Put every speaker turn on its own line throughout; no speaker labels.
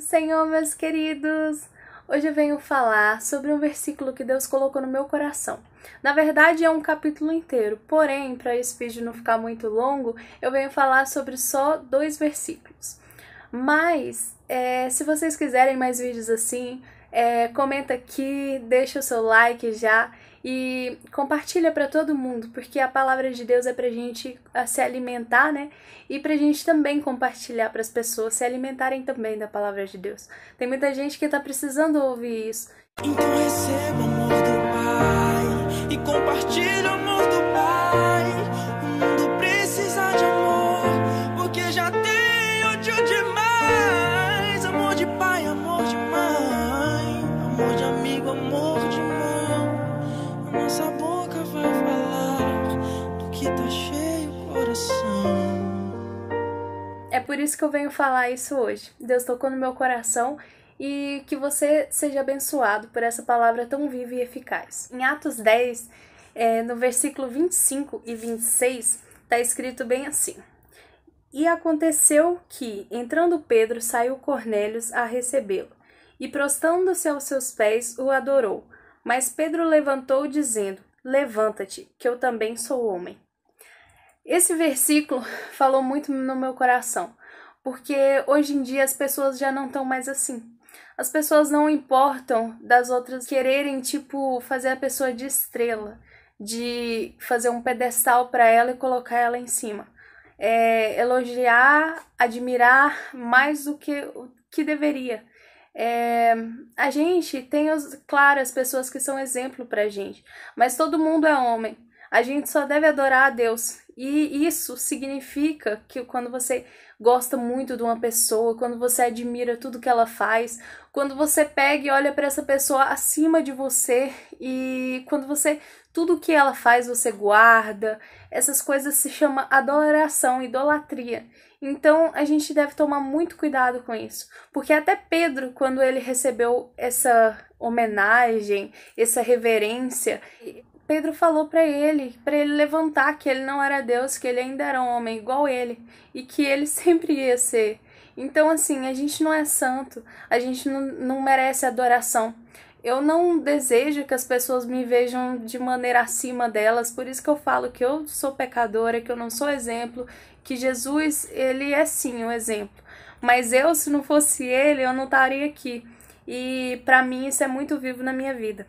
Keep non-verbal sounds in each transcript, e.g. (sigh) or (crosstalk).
Senhor, meus queridos! Hoje eu venho falar sobre um versículo que Deus colocou no meu coração. Na verdade, é um capítulo inteiro, porém, para esse vídeo não ficar muito longo, eu venho falar sobre só dois versículos. Mas, é, se vocês quiserem mais vídeos assim, é, comenta aqui, deixa o seu like já e compartilha para todo mundo, porque a palavra de Deus é pra gente ah, se alimentar, né? E pra gente também compartilhar para as pessoas se alimentarem também da palavra de Deus. Tem muita gente que tá precisando ouvir isso. Então receba o amor do Pai e compartilha o isso que eu venho falar isso hoje. Deus tocou no meu coração e que você seja abençoado por essa palavra tão viva e eficaz. Em Atos 10, é, no versículo 25 e 26, está escrito bem assim: E aconteceu que, entrando Pedro, saiu Cornélios a recebê-lo, e prostrando-se aos seus pés, o adorou. Mas Pedro levantou, dizendo: Levanta-te, que eu também sou homem. Esse versículo (laughs) falou muito no meu coração porque hoje em dia as pessoas já não estão mais assim. As pessoas não importam das outras quererem, tipo, fazer a pessoa de estrela, de fazer um pedestal para ela e colocar ela em cima. É, elogiar, admirar mais do que o que deveria. É, a gente tem, os, claro, as pessoas que são exemplo pra gente, mas todo mundo é homem. A gente só deve adorar a Deus e isso significa que quando você gosta muito de uma pessoa, quando você admira tudo que ela faz, quando você pega e olha para essa pessoa acima de você e quando você tudo que ela faz você guarda, essas coisas se chama adoração, idolatria. Então a gente deve tomar muito cuidado com isso, porque até Pedro, quando ele recebeu essa homenagem, essa reverência, Pedro falou para ele, para ele levantar que ele não era Deus, que ele ainda era um homem igual ele e que ele (laughs) sempre ia ser. Então, assim, a gente não é santo, a gente não, não merece adoração. Eu não desejo que as pessoas me vejam de maneira acima delas, por isso que eu falo que eu sou pecadora, que eu não sou exemplo, que Jesus, ele é sim o um exemplo. Mas eu, se não fosse ele, eu não estaria aqui. E para mim isso é muito vivo na minha vida.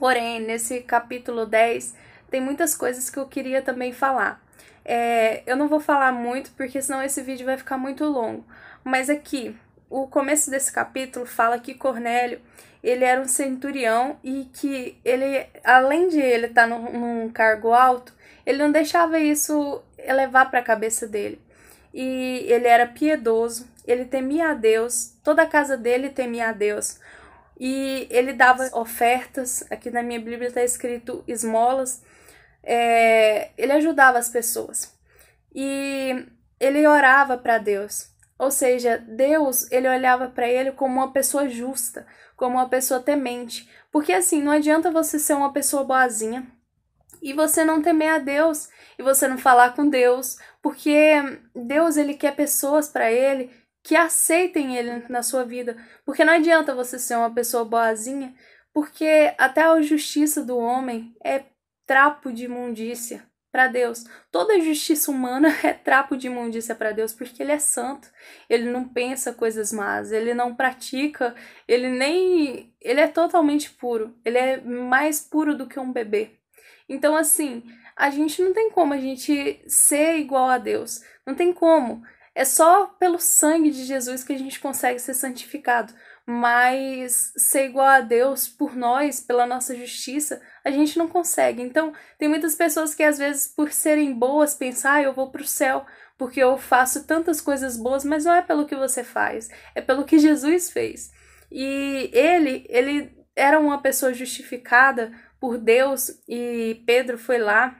Porém, nesse capítulo 10, tem muitas coisas que eu queria também falar. É, eu não vou falar muito, porque senão esse vídeo vai ficar muito longo. Mas aqui, o começo desse capítulo fala que Cornélio ele era um centurião e que ele, além de ele estar tá num, num cargo alto, ele não deixava isso elevar para a cabeça dele. E ele era piedoso, ele temia a Deus, toda a casa dele temia a Deus e ele dava ofertas. Aqui na minha Bíblia está escrito esmolas. É, ele ajudava as pessoas e ele orava para Deus. Ou seja, Deus, ele olhava para ele como uma pessoa justa, como uma pessoa temente. Porque assim, não adianta você ser uma pessoa boazinha e você não temer a Deus e você não falar com Deus, porque Deus ele quer pessoas para ele que aceitem ele na sua vida. Porque não adianta você ser uma pessoa boazinha, porque até a justiça do homem é trapo de imundícia para Deus. Toda justiça humana (laughs) é trapo de imundícia para Deus, porque ele é santo. Ele não pensa coisas más, ele não pratica, ele nem ele é totalmente puro. Ele é mais puro do que um bebê. Então assim, a gente não tem como a gente ser igual a Deus. Não tem como. É só pelo sangue de Jesus que a gente consegue ser santificado. Mas ser igual a Deus por nós, pela nossa justiça, a gente não consegue. Então, tem muitas pessoas que às vezes, por serem boas, pensam, ah, eu vou para o céu porque eu faço tantas coisas boas, mas não é pelo que você faz, é pelo que Jesus fez. E ele, ele era uma pessoa justificada por Deus e Pedro foi lá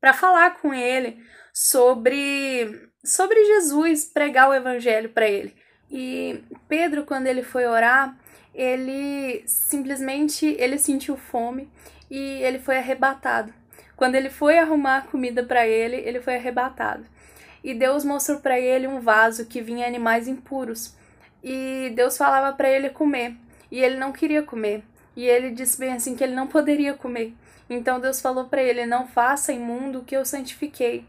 para falar com ele sobre sobre Jesus, pregar o evangelho para ele. E Pedro, quando ele foi orar, ele simplesmente ele sentiu fome e ele foi arrebatado. Quando ele foi arrumar comida para ele, ele foi arrebatado. E Deus mostrou para ele um vaso que vinha animais impuros. E Deus falava para ele comer, e ele não queria comer. E ele disse bem assim que ele não poderia comer. Então Deus falou para ele: "Não faça imundo o que eu santifiquei".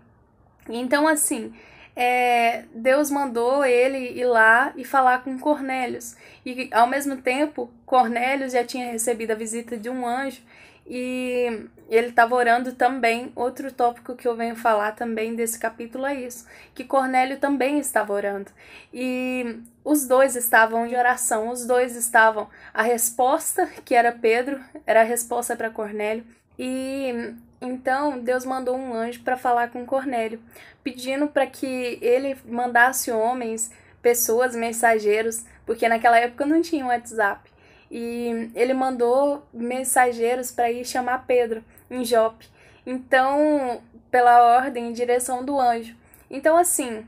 Então assim, é, Deus mandou ele ir lá e falar com Cornélios. E ao mesmo tempo, Cornélios já tinha recebido a visita de um anjo e ele estava orando também. Outro tópico que eu venho falar também desse capítulo é isso: que Cornélio também estava orando. E os dois estavam de oração, os dois estavam. A resposta, que era Pedro, era a resposta para Cornélio. E então Deus mandou um anjo para falar com Cornélio, pedindo para que ele mandasse homens, pessoas, mensageiros, porque naquela época não tinha WhatsApp. E ele mandou mensageiros para ir chamar Pedro em Jope. Então, pela ordem e direção do anjo. Então, assim,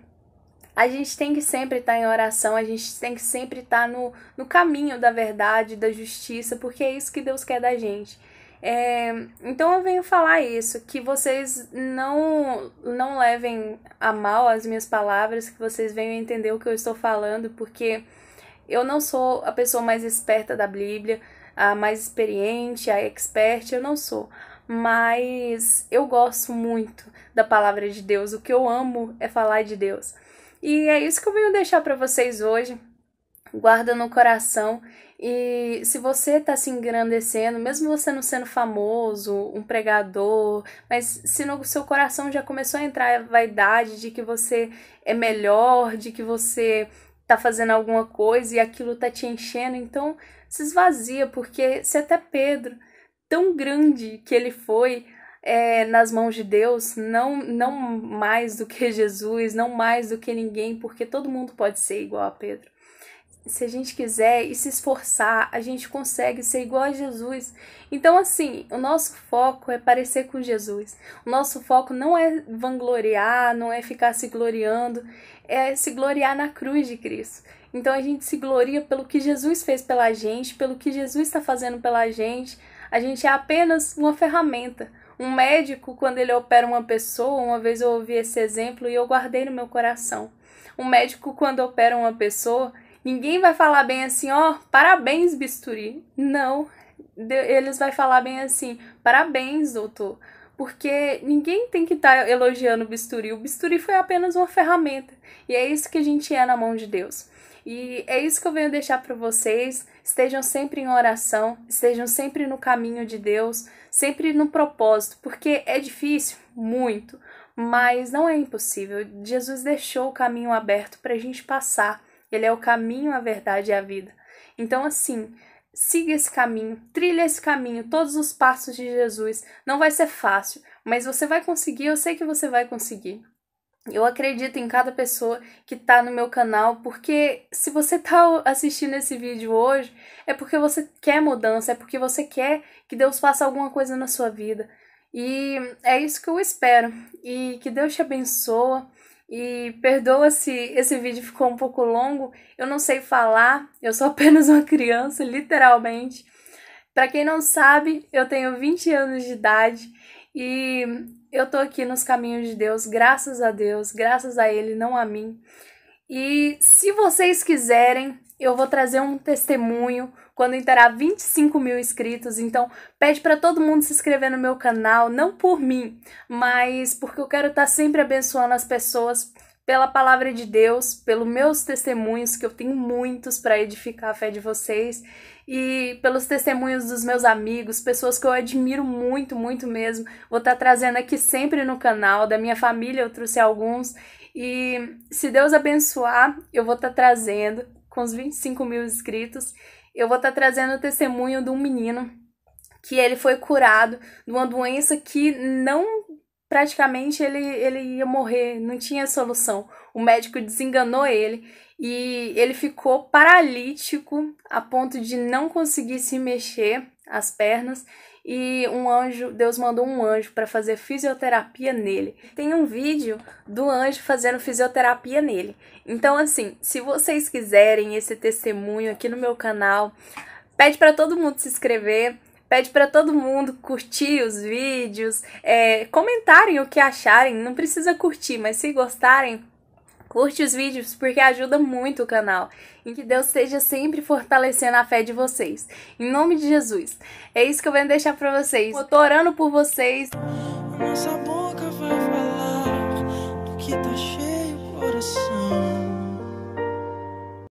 a gente tem que sempre estar tá em oração, a gente tem que sempre estar tá no, no caminho da verdade, da justiça, porque é isso que Deus quer da gente. É, então eu venho falar isso, que vocês não, não levem a mal as minhas palavras, que vocês venham entender o que eu estou falando, porque eu não sou a pessoa mais esperta da Bíblia, a mais experiente, a expert, eu não sou. Mas eu gosto muito da palavra de Deus, o que eu amo é falar de Deus. E é isso que eu venho deixar para vocês hoje. Guarda no coração e se você está se engrandecendo, mesmo você não sendo famoso, um pregador, mas se no seu coração já começou a entrar a vaidade de que você é melhor, de que você está fazendo alguma coisa e aquilo está te enchendo, então se esvazia, porque se até Pedro, tão grande que ele foi, é, nas mãos de Deus, não, não mais do que Jesus, não mais do que ninguém, porque todo mundo pode ser igual a Pedro se a gente quiser e se esforçar, a gente consegue ser igual a Jesus. Então, assim, o nosso foco é parecer com Jesus. O nosso foco não é vangloriar, não é ficar se gloriando, é se gloriar na cruz de Cristo. Então, a gente se gloria pelo que Jesus fez pela gente, pelo que Jesus está fazendo pela gente. A gente é apenas uma ferramenta. Um médico, quando ele opera uma pessoa, uma vez eu ouvi esse exemplo e eu guardei no meu coração. Um médico, quando opera uma pessoa, Ninguém vai falar bem assim, ó, oh, parabéns, bisturi. Não, eles vai falar bem assim, parabéns, doutor. Porque ninguém tem que estar tá elogiando o bisturi. O bisturi foi apenas uma ferramenta. E é isso que a gente é na mão de Deus. E é isso que eu venho deixar para vocês. Estejam sempre em oração, estejam sempre no caminho de Deus, sempre no propósito, porque é difícil, muito, mas não é impossível. Jesus deixou o caminho aberto para a gente passar. Ele é o caminho, a verdade e a vida. Então, assim, siga esse caminho, trilha esse caminho, todos os passos de Jesus. Não vai ser fácil, mas você vai conseguir, eu sei que você vai conseguir. Eu acredito em cada pessoa que está no meu canal, porque se você está assistindo esse vídeo hoje, é porque você quer mudança, é porque você quer que Deus faça alguma coisa na sua vida. E é isso que eu espero. E que Deus te abençoe e perdoa se esse vídeo ficou um pouco longo, eu não sei falar, eu sou (laughs) apenas uma criança, literalmente. Para quem não sabe, eu tenho 20 anos de idade e eu tô aqui nos caminhos de Deus, graças a Deus, graças a Ele, não a mim. E se vocês quiserem, eu vou trazer um testemunho, quando interar 25 mil inscritos. Então, pede para todo mundo se inscrever no meu canal, não por mim, mas porque eu quero estar tá sempre abençoando as pessoas pela palavra de Deus, pelos meus testemunhos, que eu tenho muitos para edificar a fé de vocês, e pelos testemunhos dos meus amigos, pessoas que eu admiro muito, muito mesmo. Vou estar tá trazendo aqui sempre no canal, da minha família eu trouxe alguns, e se Deus abençoar, eu vou estar tá trazendo com os 25 mil inscritos eu vou estar tá trazendo o testemunho de um menino que ele foi curado de uma doença que não praticamente ele, ele ia morrer, não tinha solução. O médico desenganou ele e ele ficou paralítico a ponto de não conseguir se mexer as pernas e um anjo, Deus mandou um anjo para fazer fisioterapia nele. Tem um vídeo do anjo fazendo fisioterapia nele. Então assim, se vocês quiserem esse testemunho aqui no meu canal, pede para todo mundo se inscrever, pede para todo mundo curtir os vídeos, é, comentarem o que acharem, não precisa curtir, mas se gostarem, Curte os vídeos porque ajuda muito o canal. E que Deus esteja sempre fortalecendo a fé de vocês. Em nome de Jesus. É isso que eu venho deixar para vocês. Eu tô orando por vocês. Nossa,